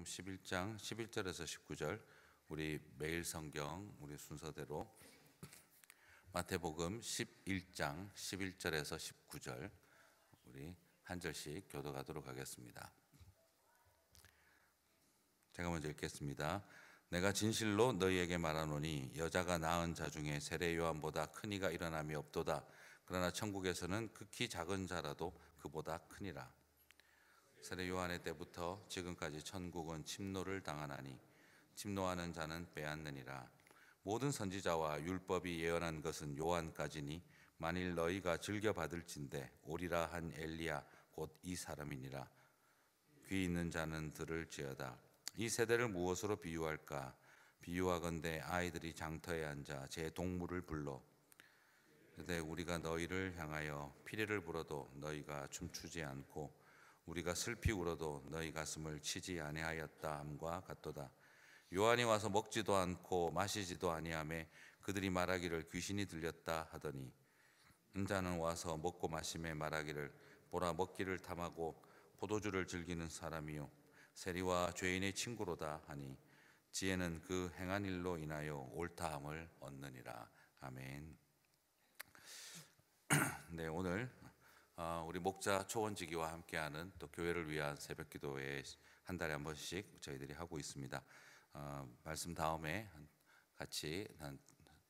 마태복음 11장 11절에서 19절 우리 매일 성경 우리 순서대로 마태복음 11장 11절에서 19절 우리 한 절씩 교도하도록 하겠습니다. 제가 먼저 읽겠습니다. 내가 진실로 너희에게 말하노니 여자가 낳은 자 중에 세례 요한보다 큰 이가 일어남이 없도다. 그러나 천국에서는 극히 작은 자라도 그보다 크니라. 세례 요한의 때부터 지금까지 천국은 침노를 당하나니 침노하는 자는 빼앗느니라 모든 선지자와 율법이 예언한 것은 요한까지니 만일 너희가 즐겨 받을진대 오리라 한 엘리야 곧 이 사람이니라 귀 있는 자는 들을지어다 이 세대를 무엇으로 비유할까 비유하건대 아이들이 장터에 앉아 제 동물을 불러 그대 우리가 너희를 향하여 피리를 불어도 너희가 춤추지 않고 우리가 슬피 울어도 너희 가슴을 치지 아니하였다 함과 같도다. 요한이 와서 먹지도 않고 마시지도 아니하매 그들이 말하기를 귀신이 들렸다 하더니 인자는 와서 먹고 마심에 말하기를 보라 먹기를 탐하고 포도주를 즐기는 사람이요 세리와 죄인의 친구로다 하니 지혜는 그 행한 일로 인하여 옳다함을 얻느니라 아멘. 네 오늘 어, 우리 목자 초원지기와 함께하는 또 교회를 위한 새벽기도에한 달에 한 번씩 저희들이 하고 있습니다. 어, 말씀 다음에 같이 한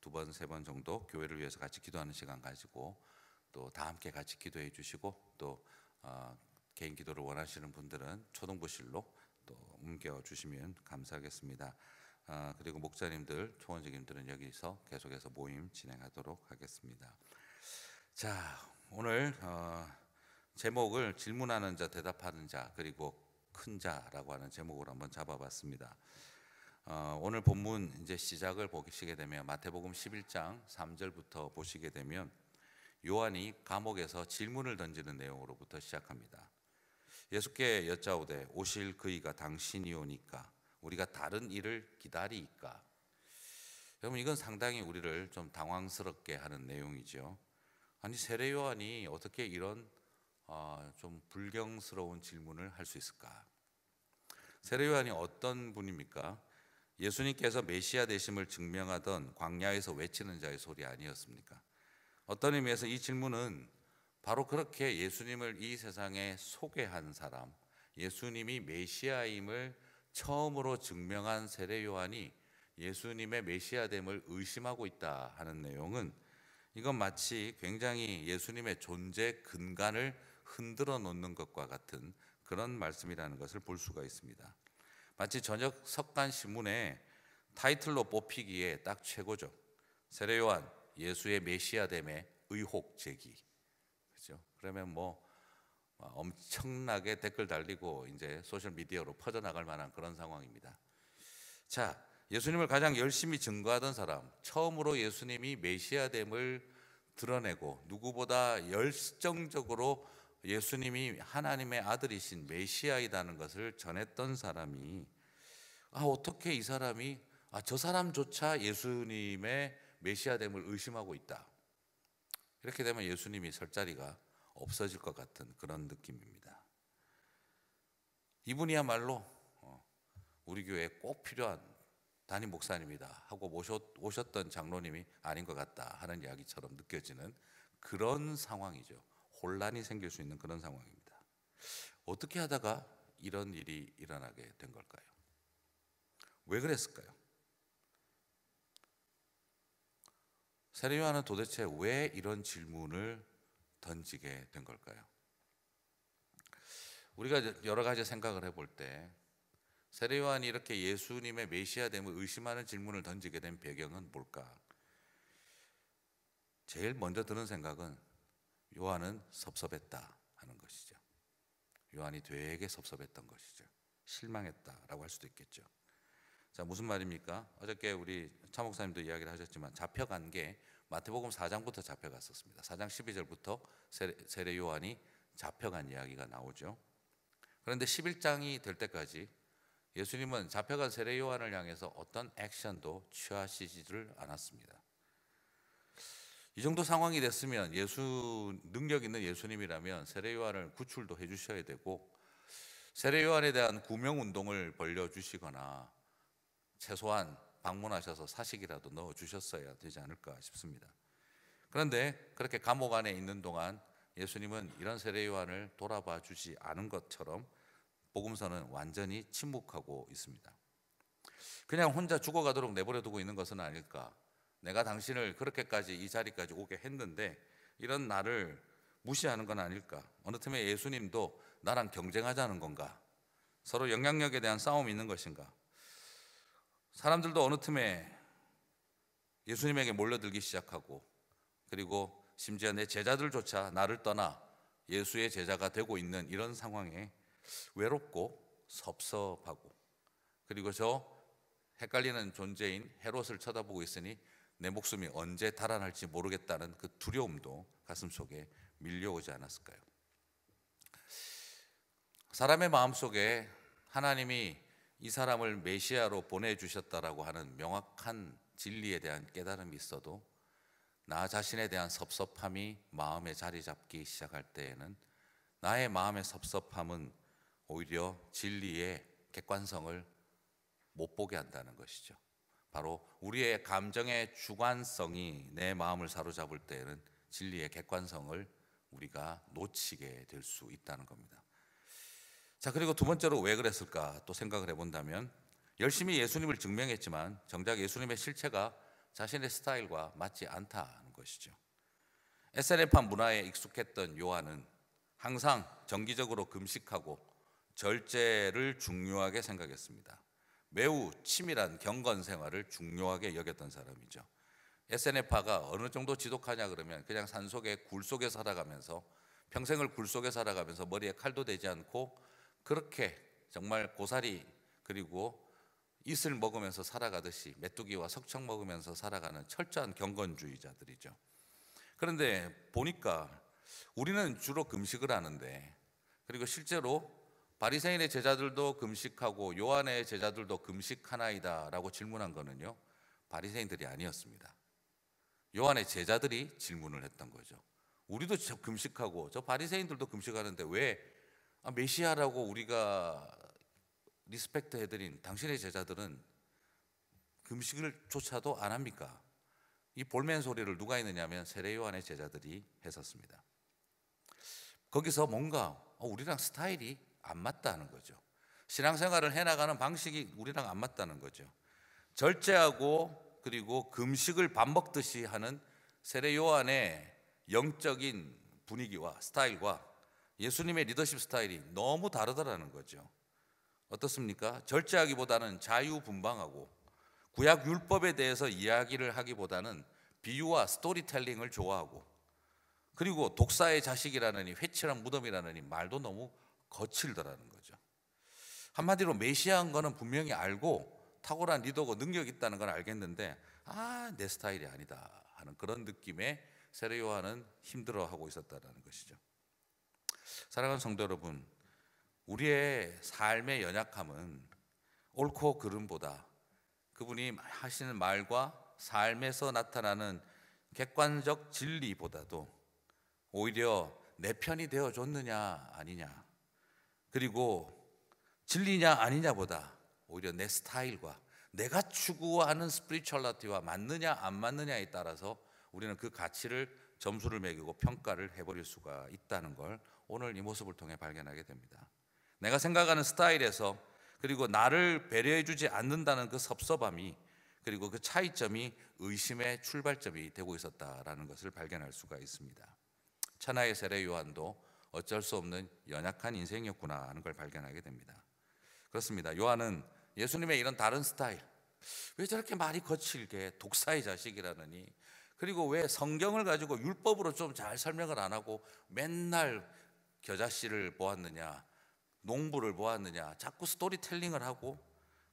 두 번, 세 번 정도 교회를 위해서 같이 기도하는 시간 가지고 또 다 함께 같이 기도해 주시고 또 어, 개인 기도를 원하시는 분들은 초등부실로 또 옮겨 주시면 감사하겠습니다. 아, 그리고 목사님들, 초원직님들은 여기서 계속해서 모임 진행하도록 하겠습니다. 자, 오늘 어, 제목을 질문하는 자, 대답하는 자, 그리고 큰 자라고 하는 제목으로 한번 잡아봤습니다. 어, 오늘 본문 이제 시작을 보시게 되면 마태복음 11장 3절부터 보시게 되면 요한이 감옥에서 질문을 던지는 내용으로부터 시작합니다. 예수께 여짜오되 오실 그이가 당신이오니까 우리가 다른 일을 기다리이까. 여러분 이건 상당히 우리를 좀 당황스럽게 하는 내용이죠. 아니 세례 요한이 어떻게 이런 어, 좀 불경스러운 질문을 할 수 있을까? 세례 요한이 어떤 분입니까? 예수님께서 메시아 되심을 증명하던 광야에서 외치는 자의 소리 아니었습니까? 어떤 의미에서 이 질문은 바로 그렇게 예수님을 이 세상에 소개한 사람, 예수님이 메시아임을 처음으로 증명한 세례 요한이 예수님의 메시아됨을 의심하고 있다 하는 내용은 이건 마치 굉장히 예수님의 존재 근간을 흔들어 놓는 것과 같은 그런 말씀이라는 것을 볼 수가 있습니다. 마치 저녁 석간 신문에 타이틀로 뽑히기에 딱 최고죠. 세례 요한 예수의 메시아 됨의 의혹 제기. 그렇죠? 그러면 뭐 어, 엄청나게 댓글 달리고 이제 소셜 미디어로 퍼져 나갈 만한 그런 상황입니다. 자, 예수님을 가장 열심히 증거하던 사람, 처음으로 예수님이 메시아됨을 드러내고 누구보다 열정적으로 예수님이 하나님의 아들이신 메시아이다는 것을 전했던 사람이 아 어떻게 이 사람이 아 저 사람조차 예수님의 메시아됨을 의심하고 있다. 이렇게 되면 예수님이 설 자리가 없어질 것 같은 그런 느낌입니다. 이분이야말로 어, 우리 교회에 꼭 필요한 담임 목사님이다 하고 모셨, 오셨던 장로님이 아닌 것 같다 하는 이야기처럼 느껴지는 그런 상황이죠. 혼란이 생길 수 있는 그런 상황입니다. 어떻게 하다가 이런 일이 일어나게 된 걸까요? 왜 그랬을까요? 세례요한은 도대체 왜 이런 질문을 던지게 된 걸까요? 우리가 여러 가지 생각을 해볼 때 세례요한이 이렇게 예수님의 메시아됨을 의심하는 질문을 던지게 된 배경은 뭘까? 제일 먼저 드는 생각은 요한은 섭섭했다 하는 것이죠. 요한이 되게 섭섭했던 것이죠. 실망했다라고 할 수도 있겠죠. 자, 무슨 말입니까? 어저께 우리 차 목사님도 이야기를 하셨지만 잡혀간 게 마태복음 4장부터 잡혀갔었습니다. 4장 12절부터 세례, 세례 요한이 잡혀간 이야기가 나오죠. 그런데 11장이 될 때까지 예수님은 잡혀간 세례 요한을 향해서 어떤 액션도 취하시지를 않았습니다. 이 정도 상황이 됐으면 예수 능력 있는 예수님이라면 세례 요한을 구출도 해 주셔야 되고 세례 요한에 대한 구명 운동을 벌려 주시거나 최소한 방문하셔서 사식이라도 넣어 주셨어야 되지 않을까 싶습니다. 그런데 그렇게 감옥 안에 있는 동안 예수님은 이런 세례 요한을 돌아봐 주지 않은 것처럼 복음서는 완전히 침묵하고 있습니다. 그냥 혼자 죽어가도록 내버려두고 있는 것은 아닐까. 내가 당신을 그렇게까지 이 자리까지 오게 했는데 이런 나를 무시하는 건 아닐까. 어느 틈에 예수님도 나랑 경쟁하자는 건가? 서로 영향력에 대한 싸움이 있는 것인가? 사람들도 어느 틈에 예수님에게 몰려들기 시작하고 그리고 심지어 내 제자들조차 나를 떠나 예수의 제자가 되고 있는 이런 상황에 외롭고 섭섭하고 그리고 저 헷갈리는 존재인 헤롯을 쳐다보고 있으니 내 목숨이 언제 달아날지 모르겠다는 그 두려움도 가슴속에 밀려오지 않았을까요? 사람의 마음속에 하나님이 이 사람을 메시아로 보내주셨다라고 하는 명확한 진리에 대한 깨달음이 있어도 나 자신에 대한 섭섭함이 마음에 자리 잡기 시작할 때에는 나의 마음의 섭섭함은 오히려 진리의 객관성을 못 보게 한다는 것이죠. 바로 우리의 감정의 주관성이 내 마음을 사로잡을 때에는 진리의 객관성을 우리가 놓치게 될 수 있다는 겁니다. 자, 그리고 두 번째로 왜 그랬을까 또 생각을 해본다면 열심히 예수님을 증명했지만 정작 예수님의 실체가 자신의 스타일과 맞지 않다는 것이죠. s n f 문화에 익숙했던 요한은 항상 정기적으로 금식하고 절제를 중요하게 생각했습니다. 매우 치밀한 경건 생활을 중요하게 여겼던 사람이죠. SNF파가 어느 정도 지독하냐 그러면 그냥 산 속에 굴 속에 살아가면서 평생을 굴 속에 살아가면서 머리에 칼도 대지 않고 그렇게 정말 고사리 그리고 이슬 먹으면서 살아가듯이 메뚜기와 석청 먹으면서 살아가는 철저한 경건주의자들이죠. 그런데 보니까 우리는 주로 금식을 하는데 그리고 실제로 바리새인의 제자들도 금식하고 요한의 제자들도 금식하나이다라고 질문한 거는요. 바리새인들이 아니었습니다. 요한의 제자들이 질문을 했던 거죠. 우리도 저 금식하고 저 바리새인들도 금식하는데 왜 아, 메시아라고 우리가 리스펙트 해드린 당신의 제자들은 금식을 조차도 안 합니까? 이 볼멘 소리를 누가 했느냐면 세례 요한의 제자들이 했었습니다. 거기서 뭔가 어, 우리랑 스타일이 안 맞다는 거죠. 신앙생활을 해나가는 방식이 우리랑 안 맞다는 거죠. 절제하고 그리고 금식을 밥 먹듯이 하는 세례 요한의 영적인 분위기와 스타일과 예수님의 리더십 스타일이 너무 다르다라는 거죠. 어떻습니까? 절제하기보다는 자유분방하고 구약 율법에 대해서 이야기를 하기보다는 비유와 스토리텔링을 좋아하고 그리고 독사의 자식이라느니 회칠한 무덤이라느니 말도 너무 거칠더라는 거죠. 한마디로 메시아인 거는 분명히 알고 탁월한 리더고 능력 있다는 건 알겠는데 아, 내 스타일이 아니다 하는 그런 느낌에 세례 요한은 힘들어하고 있었다라는 것이죠. 사랑하는 성도 여러분, 우리의 삶의 연약함은 옳고 그름보다 그분이 하시는 말과 삶에서 나타나는 객관적 진리보다도 오히려 내 편이 되어 줬느냐 아니냐 그리고 진리냐 아니냐보다 오히려 내 스타일과 내가 추구하는 스피리추얼리티와 맞느냐 안 맞느냐에 따라서 우리는 그 가치를 점수를 매기고 평가를 해버릴 수가 있다는 걸 오늘 이 모습을 통해 발견하게 됩니다. 내가 생각하는 스타일에서 그리고 나를 배려해주지 않는다는 그 섭섭함이 그리고 그 차이점이 의심의 출발점이 되고 있었다라는 것을 발견할 수가 있습니다. 천하의 세례 요한도 어쩔 수 없는 연약한 인생이었구나 하는 걸 발견하게 됩니다. 그렇습니다. 요한은 예수님의 이런 다른 스타일, 왜 저렇게 말이 거칠게 독사의 자식이라느니, 그리고 왜 성경을 가지고 율법으로 좀 잘 설명을 안 하고 맨날 겨자씨를 보았느냐, 농부를 보았느냐, 자꾸 스토리텔링을 하고,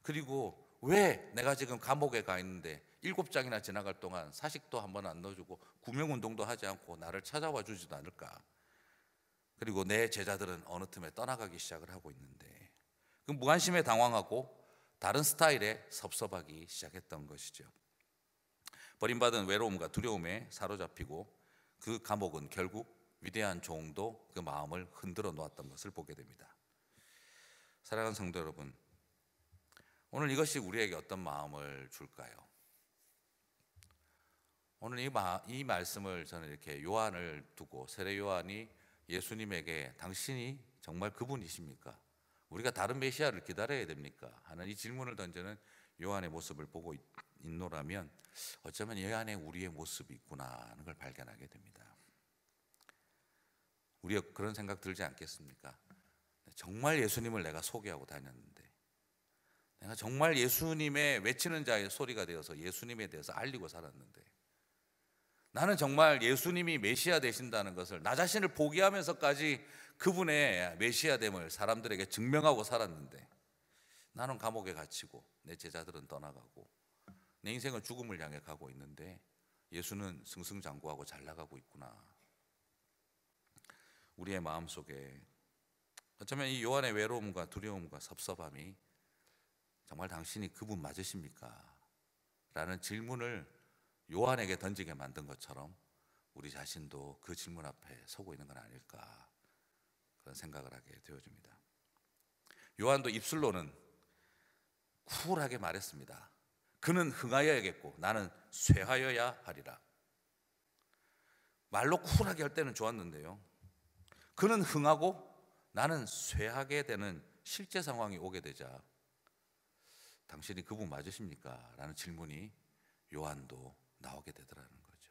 그리고 왜 내가 지금 감옥에 가 있는데 일곱 장이나 지나갈 동안 사식도 한번안 넣어주고 구명운동도 하지 않고 나를 찾아와 주지도 않을까? 그리고 내 제자들은 어느 틈에 떠나가기 시작을 하고 있는데 그 무관심에 당황하고 다른 스타일에 섭섭하기 시작했던 것이죠. 버림받은 외로움과 두려움에 사로잡히고 그 감옥은 결국 위대한 종도 그 마음을 흔들어 놓았던 것을 보게 됩니다. 사랑하는 성도 여러분, 오늘 이것이 우리에게 어떤 마음을 줄까요? 오늘 이, 마, 이 말씀을 저는 이렇게 요한을 두고 세례 요한이 예수님에게 당신이 정말 그분이십니까? 우리가 다른 메시아를 기다려야 됩니까? 하는 이 질문을 던지는 요한의 모습을 보고 있노라면 어쩌면 요한에 우리의 모습이 있구나 하는 걸 발견하게 됩니다. 우리가 그런 생각 들지 않겠습니까? 네, 정말 예수님을 내가 소개하고 다녔는데 내가 정말 예수님의 외치는 자의 소리가 되어서 예수님에 대해서 알리고 살았는데 나는 정말 예수님이 메시아 되신다는 것을 나 자신을 포기하면서까지 그분의 메시아됨을 사람들에게 증명하고 살았는데 나는 감옥에 갇히고 내 제자들은 떠나가고 내 인생은 죽음을 향해 가고 있는데 예수는 승승장구하고 잘 나가고 있구나. 우리의 마음 속에 어쩌면 이 요한의 외로움과 두려움과 섭섭함이 정말 당신이 그분 맞으십니까? 라는 질문을 요한에게 던지게 만든 것처럼 우리 자신도 그 질문 앞에 서고 있는 건 아닐까 그런 생각을 하게 되어집니다. 요한도 입술로는 쿨하게 말했습니다. 그는 흥하여야겠고 나는 쇠하여야 하리라. 말로 쿨하게 할 때는 좋았는데요. 그는 흥하고 나는 쇠하게 되는 실제 상황이 오게 되자 당신이 그분 맞으십니까? 라는 질문이 요한도 나오게 되더라는 거죠.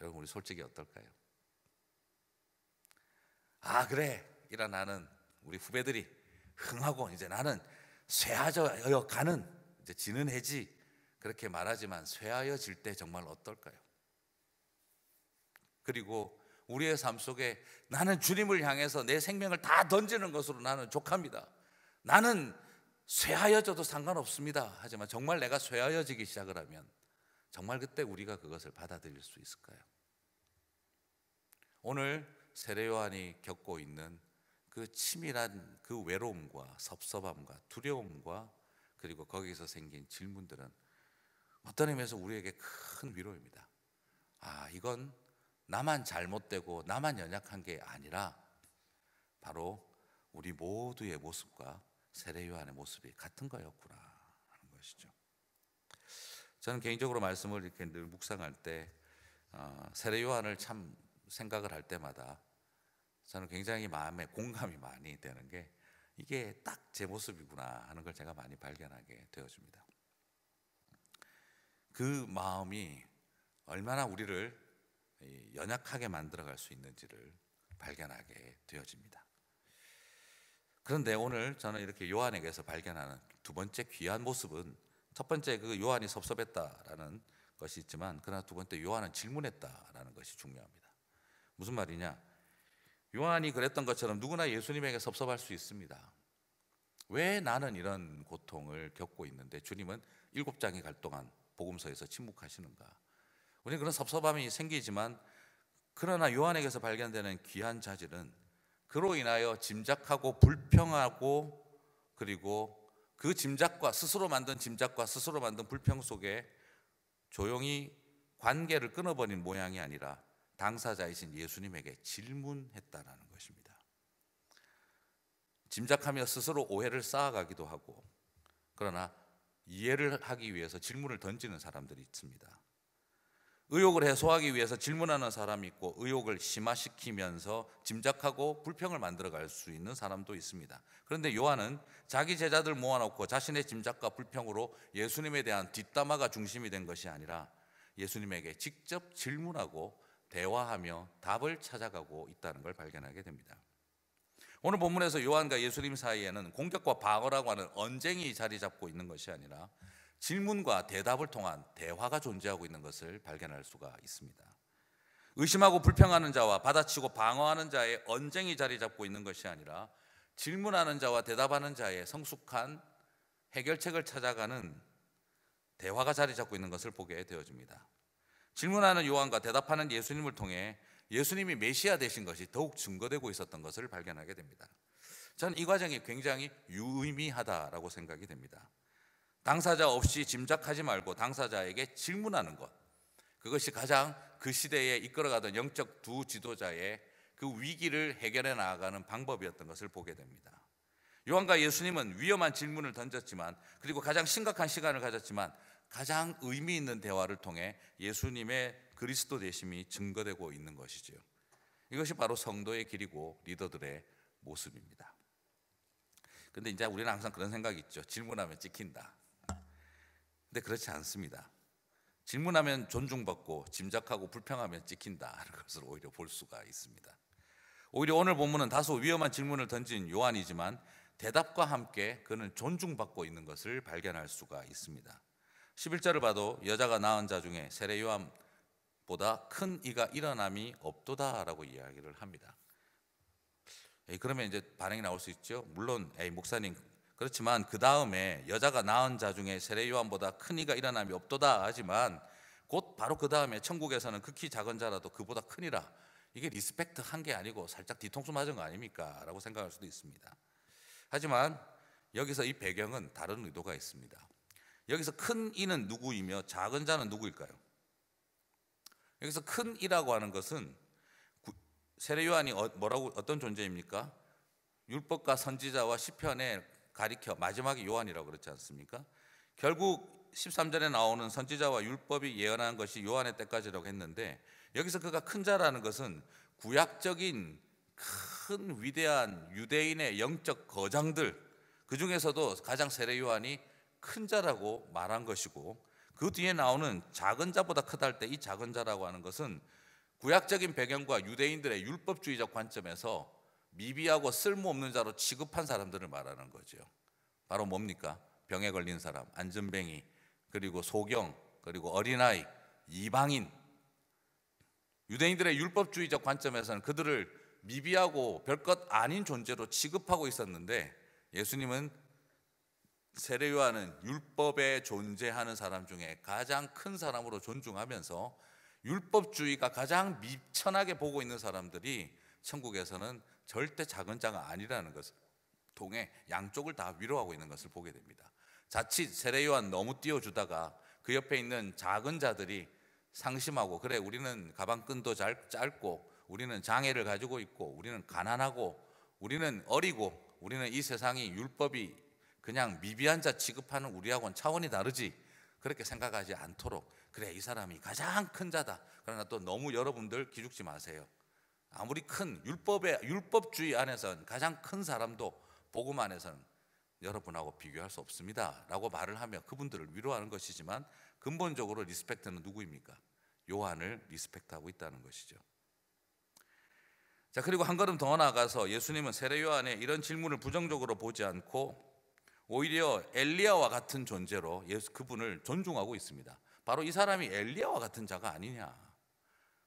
여러분 우리 솔직히 어떨까요? 아 그래 이라 나는 우리 후배들이 흥하고 이제 나는 쇠하여 가는 이제 지는 해지 그렇게 말하지만 쇠하여 질 때 정말 어떨까요? 그리고 우리의 삶 속에 나는 주님을 향해서 내 생명을 다 던지는 것으로 나는 족합니다. 나는 쇠하여져도 상관없습니다. 하지만 정말 내가 쇠하여지기 시작을 하면 정말 그때 우리가 그것을 받아들일 수 있을까요? 오늘 세례요한이 겪고 있는 그 치밀한 그 외로움과 섭섭함과 두려움과 그리고 거기서 생긴 질문들은 어떤 의미에서 우리에게 큰 위로입니다. 아, 이건 나만 잘못되고 나만 연약한 게 아니라 바로 우리 모두의 모습과 세례 요한의 모습이 같은 거였구나 하는 것이죠. 저는 개인적으로 말씀을 이렇게 늘 묵상할 때 어, 세례 요한을 참 생각을 할 때마다 저는 굉장히 마음에 공감이 많이 되는 게 이게 딱 제 모습이구나 하는 걸 제가 많이 발견하게 되어집니다. 그 마음이 얼마나 우리를 연약하게 만들어갈 수 있는지를 발견하게 되어집니다. 그런데 오늘 저는 이렇게 요한에게서 발견하는 두 번째 귀한 모습은 첫 번째 그 요한이 섭섭했다라는 것이 있지만 그러나 두 번째 요한은 질문했다라는 것이 중요합니다. 무슨 말이냐? 요한이 그랬던 것처럼 누구나 예수님에게 섭섭할 수 있습니다. 왜 나는 이런 고통을 겪고 있는데 주님은 일곱 장이 갈 동안 복음서에서 침묵하시는가? 우리는 그런 섭섭함이 생기지만 그러나 요한에게서 발견되는 귀한 자질은 그로 인하여 짐작하고 불평하고 그리고 그 짐작과 스스로 만든 짐작과 스스로 만든 불평 속에 조용히 관계를 끊어버린 모양이 아니라 당사자이신 예수님에게 질문했다라는 것입니다. 짐작하며 스스로 오해를 쌓아가기도 하고 그러나 이해를 하기 위해서 질문을 던지는 사람들이 있습니다. 의욕을 해소하기 위해서 질문하는 사람이 있고 의욕을 심화시키면서 짐작하고 불평을 만들어갈 수 있는 사람도 있습니다. 그런데 요한은 자기 제자들 모아놓고 자신의 짐작과 불평으로 예수님에 대한 뒷담화가 중심이 된 것이 아니라 예수님에게 직접 질문하고 대화하며 답을 찾아가고 있다는 걸 발견하게 됩니다. 오늘 본문에서 요한과 예수님 사이에는 공격과 방어라고 하는 언쟁이 자리 잡고 있는 것이 아니라 질문과 대답을 통한 대화가 존재하고 있는 것을 발견할 수가 있습니다. 의심하고 불평하는 자와 받아치고 방어하는 자의 언쟁이 자리 잡고 있는 것이 아니라 질문하는 자와 대답하는 자의 성숙한 해결책을 찾아가는 대화가 자리 잡고 있는 것을 보게 되어집니다. 질문하는 요한과 대답하는 예수님을 통해 예수님이 메시아 되신 것이 더욱 증거되고 있었던 것을 발견하게 됩니다. 저는 이 과정이 굉장히 유의미하다라고 생각이 됩니다. 당사자 없이 짐작하지 말고 당사자에게 질문하는 것. 그것이 가장 그 시대에 이끌어가던 영적 두 지도자의 그 위기를 해결해 나아가는 방법이었던 것을 보게 됩니다. 요한과 예수님은 위험한 질문을 던졌지만 그리고 가장 심각한 시간을 가졌지만 가장 의미 있는 대화를 통해 예수님의 그리스도 되심이 증거되고 있는 것이지요. 이것이 바로 성도의 길이고 리더들의 모습입니다. 근데 이제 우리는 항상 그런 생각이 있죠. 질문하면 찍힌다. 근데 그렇지 않습니다. 질문하면 존중받고 짐작하고 불평하면 찍힌다 는 것을 오히려 볼 수가 있습니다. 오히려 오늘 본문은 다소 위험한 질문을 던진 요한이지만 대답과 함께 그는 존중받고 있는 것을 발견할 수가 있습니다. 11절을 봐도 여자가 낳은 자 중에 세례 요한보다 큰 이가 일어남이 없도다라고 이야기를 합니다. 에이, 그러면 이제 반응이 나올 수 있죠. 물론 에이, 목사님 그렇지만 그 다음에 여자가 낳은 자 중에 세례 요한보다 큰 이가 일어남이 없도다 하지만 곧 바로 그 다음에 천국에서는 극히 작은 자라도 그보다 크니라 이게 리스펙트 한 게 아니고 살짝 뒤통수 맞은 거 아닙니까? 라고 생각할 수도 있습니다. 하지만 여기서 이 배경은 다른 의도가 있습니다. 여기서 큰 이는 누구이며 작은 자는 누구일까요? 여기서 큰 이라고 하는 것은 세례 요한이 어, 뭐라고 어떤 존재입니까? 율법과 선지자와 시편의 가리켜 마지막에 요한이라고 그렇지 않습니까? 결국 13절에 나오는 선지자와 율법이 예언한 것이 요한의 때까지라고 했는데 여기서 그가 큰 자라는 것은 구약적인 큰 위대한 유대인의 영적 거장들 그 중에서도 가장 세례 요한이 큰 자라고 말한 것이고 그 뒤에 나오는 작은 자보다 크다 할 때 이 작은 자라고 하는 것은 구약적인 배경과 유대인들의 율법주의적 관점에서 미비하고 쓸모없는 자로 취급한 사람들을 말하는 거죠. 바로 뭡니까? 병에 걸린 사람, 안전뱅이, 그리고 소경, 그리고 어린아이, 이방인. 유대인들의 율법주의적 관점에서는 그들을 미비하고 별것 아닌 존재로 취급하고 있었는데 예수님은 세례요한은 율법에 존재하는 사람 중에 가장 큰 사람으로 존중하면서 율법주의가 가장 미천하게 보고 있는 사람들이 천국에서는 절대 작은 자가 아니라는 것을 통해 양쪽을 다 위로하고 있는 것을 보게 됩니다. 자칫 세례요한 너무 띄워주다가 그 옆에 있는 작은 자들이 상심하고 그래 우리는 가방끈도 짧고 우리는 장애를 가지고 있고 우리는 가난하고 우리는 어리고 우리는 이 세상이 율법이 그냥 미비한 자 취급하는 우리하고는 차원이 다르지 그렇게 생각하지 않도록 그래 이 사람이 가장 큰 자다 그러나 또 너무 여러분들 기죽지 마세요 아무리 큰 율법의 율법주의 안에서 는 가장 큰 사람도 복음 안에서는 여러분하고 비교할 수 없습니다라고 말을 하며 그분들을 위로하는 것이지만 근본적으로 리스펙트는 누구입니까? 요한을 리스펙트하고 있다는 것이죠. 자, 그리고 한 걸음 더 나아가서 예수님은 세례 요한의 이런 질문을 부정적으로 보지 않고 오히려 엘리야와 같은 존재로 예수 그분을 존중하고 있습니다. 바로 이 사람이 엘리야와 같은 자가 아니냐.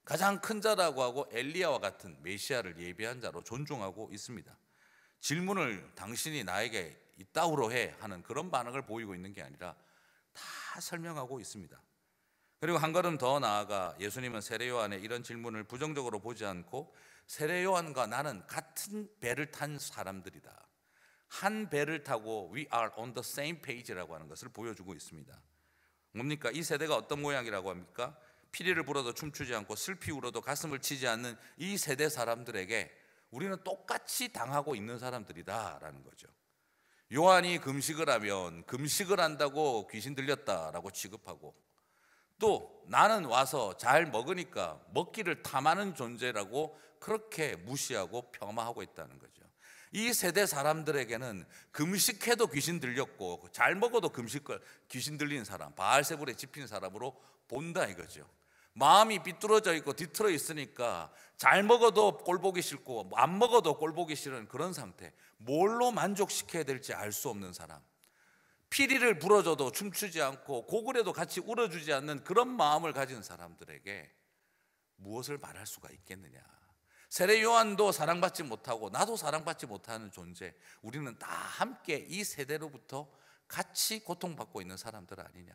가장 큰 자라고 하고 엘리야와 같은 메시아를 예비한 자로 존중하고 있습니다. 질문을 당신이 나에게 이따우로 해 하는 그런 반응을 보이고 있는 게 아니라 다 설명하고 있습니다. 그리고 한 걸음 더 나아가 예수님은 세례요한의 이런 질문을 부정적으로 보지 않고 세례요한과 나는 같은 배를 탄 사람들이다. 한 배를 타고 we are on the same page라고 하는 것을 보여주고 있습니다. 뭡니까? 이 세대가 어떤 모양이라고 합니까? 피리를 불어도 춤추지 않고 슬피 울어도 가슴을 치지 않는 이 세대 사람들에게 우리는 똑같이 당하고 있는 사람들이다라는 거죠. 요한이 금식을 하면 금식을 한다고 귀신 들렸다라고 취급하고 또 나는 와서 잘 먹으니까 먹기를 탐하는 존재라고 그렇게 무시하고 폄하하고 있다는 거죠. 이 세대 사람들에게는 금식해도 귀신 들렸고 잘 먹어도 금식 귀신 들린 사람, 바알세불에 집힌 사람으로 본다 이거죠. 마음이 비뚤어져 있고 뒤틀어 있으니까 잘 먹어도 꼴보기 싫고 안 먹어도 꼴보기 싫은 그런 상태. 뭘로 만족시켜야 될지 알 수 없는 사람. 피리를 불어줘도 춤추지 않고 고구려도 같이 울어주지 않는 그런 마음을 가진 사람들에게 무엇을 말할 수가 있겠느냐. 세례 요한도 사랑받지 못하고 나도 사랑받지 못하는 존재. 우리는 다 함께 이 세대로부터 같이 고통받고 있는 사람들 아니냐.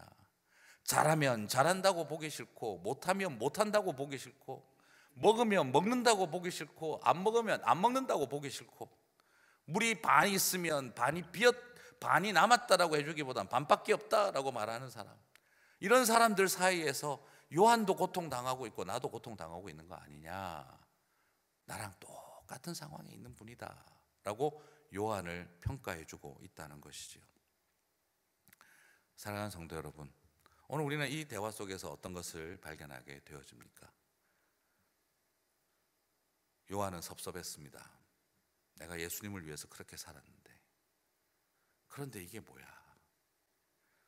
잘하면 잘한다고 보기 싫고 못하면 못한다고 보기 싫고 먹으면 먹는다고 보기 싫고 안 먹으면 안 먹는다고 보기 싫고 물이 반이 있으면 반이 비었 반이 남았다라고 해주기보단 반밖에 없다라고 말하는 사람 이런 사람들 사이에서 요한도 고통 당하고 있고 나도 고통 당하고 있는 거 아니냐 나랑 똑같은 상황에 있는 분이다라고 요한을 평가해주고 있다는 것이지요. 사랑하는 성도 여러분. 오늘 우리는 이 대화 속에서 어떤 것을 발견하게 되어집니까? 요한은 섭섭했습니다. 내가 예수님을 위해서 그렇게 살았는데. 그런데 이게 뭐야?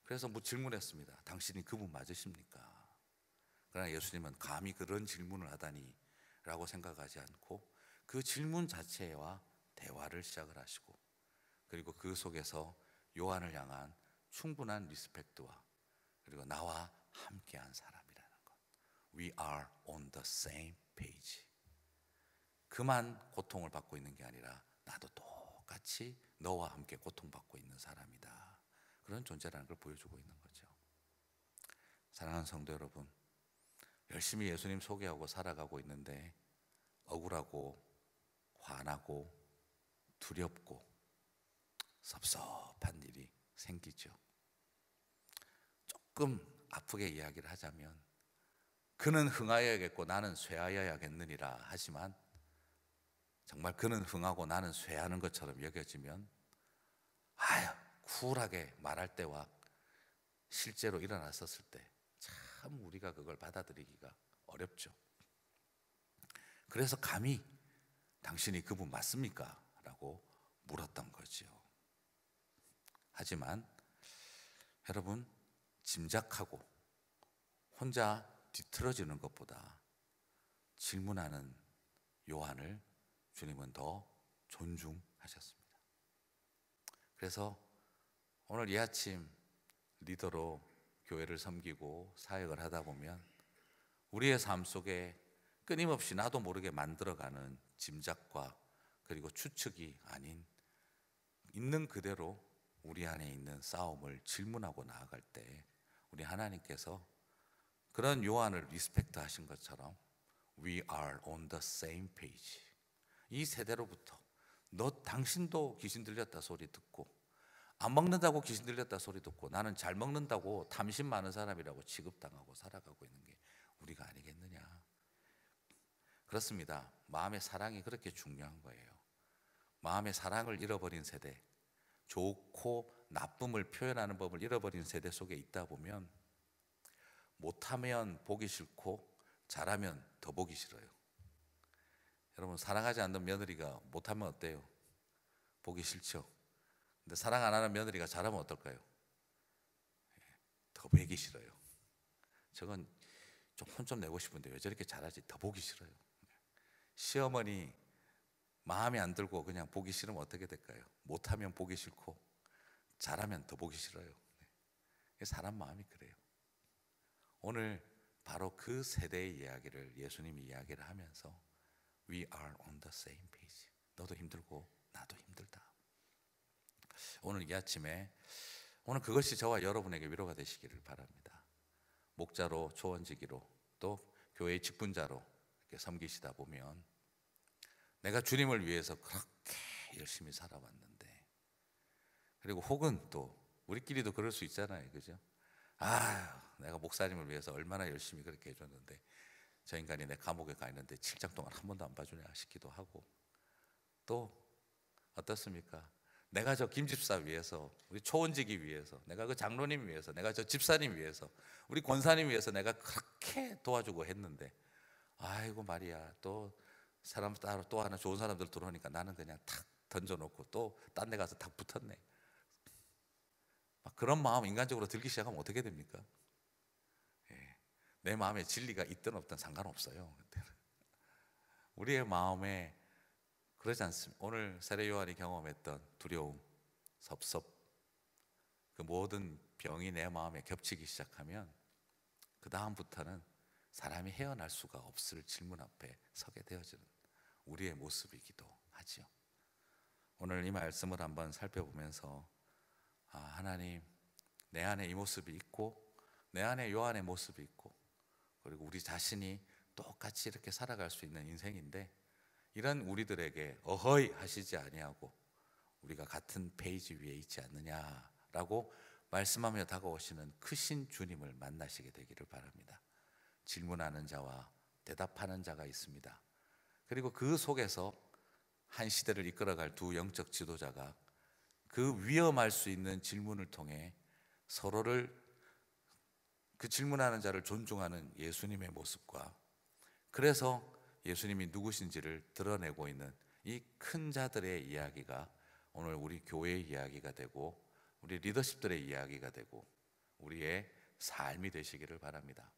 그래서 뭐 질문했습니다. 당신이 그분 맞으십니까? 그러나 예수님은 감히 그런 질문을 하다니 라고 생각하지 않고 그 질문 자체와 대화를 시작을 하시고 그리고 그 속에서 요한을 향한 충분한 리스펙트와 그리고 나와 함께한 사람이라는 것. We are on the same page. 그만 고통을 받고 있는 게 아니라 나도 똑같이 너와 함께 고통받고 있는 사람이다. 그런 존재라는 걸 보여주고 있는 거죠. 사랑하는 성도 여러분, 열심히 예수님 소개하고 살아가고 있는데 억울하고 화나고 두렵고 섭섭한 일이 생기죠. 조금 아프게 이야기를 하자면 그는 흥하여야겠고 나는 쇠하여야겠느니라 하지만 정말 그는 흥하고 나는 쇠하는 것처럼 여겨지면 아휴 쿨하게 말할 때와 실제로 일어났었을 때 참 우리가 그걸 받아들이기가 어렵죠. 그래서 감히 당신이 그분 맞습니까? 라고 물었던 거지요. 하지만 여러분 짐작하고 혼자 뒤틀어지는 것보다 질문하는 요한을 주님은 더 존중하셨습니다. 그래서 오늘 이 아침 리더로 교회를 섬기고 사역을 하다 보면 우리의 삶 속에 끊임없이 나도 모르게 만들어가는 짐작과 그리고 추측이 아닌 있는 그대로 우리 안에 있는 싸움을 질문하고 나아갈 때 우리 하나님께서 그런 요한을 리스펙트 하신 것처럼 We are on the same page. 이 세대로부터 너 당신도 귀신 들렸다 소리 듣고 안 먹는다고 귀신 들렸다 소리 듣고 나는 잘 먹는다고 탐심 많은 사람이라고 취급당하고 살아가고 있는 게 우리가 아니겠느냐. 그렇습니다. 마음의 사랑이 그렇게 중요한 거예요. 마음의 사랑을 잃어버린 세대, 좋고 나쁨을 표현하는 법을 잃어버린 세대 속에 있다 보면 못하면 보기 싫고 잘하면 더 보기 싫어요. 여러분 사랑하지 않는 며느리가 못하면 어때요? 보기 싫죠. 근데 사랑 안 하는 며느리가 잘하면 어떨까요? 예, 더 보기 싫어요. 저건 좀혼좀 좀 내고 싶은데 왜 저렇게 잘하지? 더 보기 싫어요. 시어머니 마음에 안 들고 그냥 보기 싫으면 어떻게 될까요? 못하면 보기 싫고 잘하면 더 보기 싫어요. 네. 사람 마음이 그래요. 오늘 바로 그 세대의 이야기를 예수님이 이야기를 하면서 We are on the same page. 너도 힘들고 나도 힘들다. 오늘 이 아침에 오늘 그것이 저와 여러분에게 위로가 되시기를 바랍니다. 목자로 초원지기로 또 교회의 직분자로 이렇게 섬기시다 보면 내가 주님을 위해서 그렇게 열심히 살아왔는데 그리고 혹은 또 우리끼리도 그럴 수 있잖아요. 그죠? 아, 내가 목사님을 위해서 얼마나 열심히 그렇게 해줬는데 저 인간이 내 감옥에 가 있는데 7장 동안 한 번도 안 봐주냐 싶기도 하고 또 어떻습니까? 내가 저 김집사 위해서 우리 초원지기 위해서 내가 그 장로님 위해서 내가 저 집사님 위해서 우리 권사님 위해서 내가 그렇게 도와주고 했는데 아이고 말이야 또 사람 따로 또 하나 좋은 사람들 들어오니까 나는 그냥 탁 던져놓고 또 딴 데 가서 탁 붙었네 그런 마음 인간적으로 들기 시작하면 어떻게 됩니까? 예, 내 마음에 진리가 있든 없든 상관없어요. 우리의 마음에 그러지 않습니다. 오늘 세례 요한이 경험했던 두려움, 섭섭, 그 모든 병이 내 마음에 겹치기 시작하면 그 다음부터는 사람이 헤어날 수가 없을 질문 앞에 서게 되어지는 우리의 모습이기도 하지요. 오늘 이 말씀을 한번 살펴보면서 아, 하나님 내 안에 이 모습이 있고 내 안에 요한의 모습이 있고 그리고 우리 자신이 똑같이 이렇게 살아갈 수 있는 인생인데 이런 우리들에게 어허이 하시지 아니하고 우리가 같은 페이지 위에 있지 않느냐라고 말씀하며 다가오시는 크신 주님을 만나시게 되기를 바랍니다. 질문하는 자와 대답하는 자가 있습니다. 그리고 그 속에서 한 시대를 이끌어갈 두 영적 지도자가 그 위험할 수 있는 질문을 통해 서로를 그 질문하는 자를 존중하는 예수님의 모습과 그래서 예수님이 누구신지를 드러내고 있는 이 큰 자들의 이야기가 오늘 우리 교회의 이야기가 되고 우리 리더십들의 이야기가 되고 우리의 삶이 되시기를 바랍니다.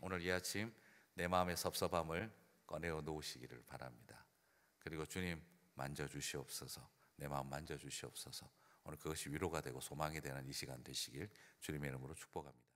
오늘 이 아침 내 마음의 섭섭함을 꺼내어 놓으시기를 바랍니다. 그리고 주님 만져 주시옵소서. 내 마음 만져주시옵소서. 오늘 그것이 위로가 되고 소망이 되는 이 시간 되시길 주님의 이름으로 축복합니다.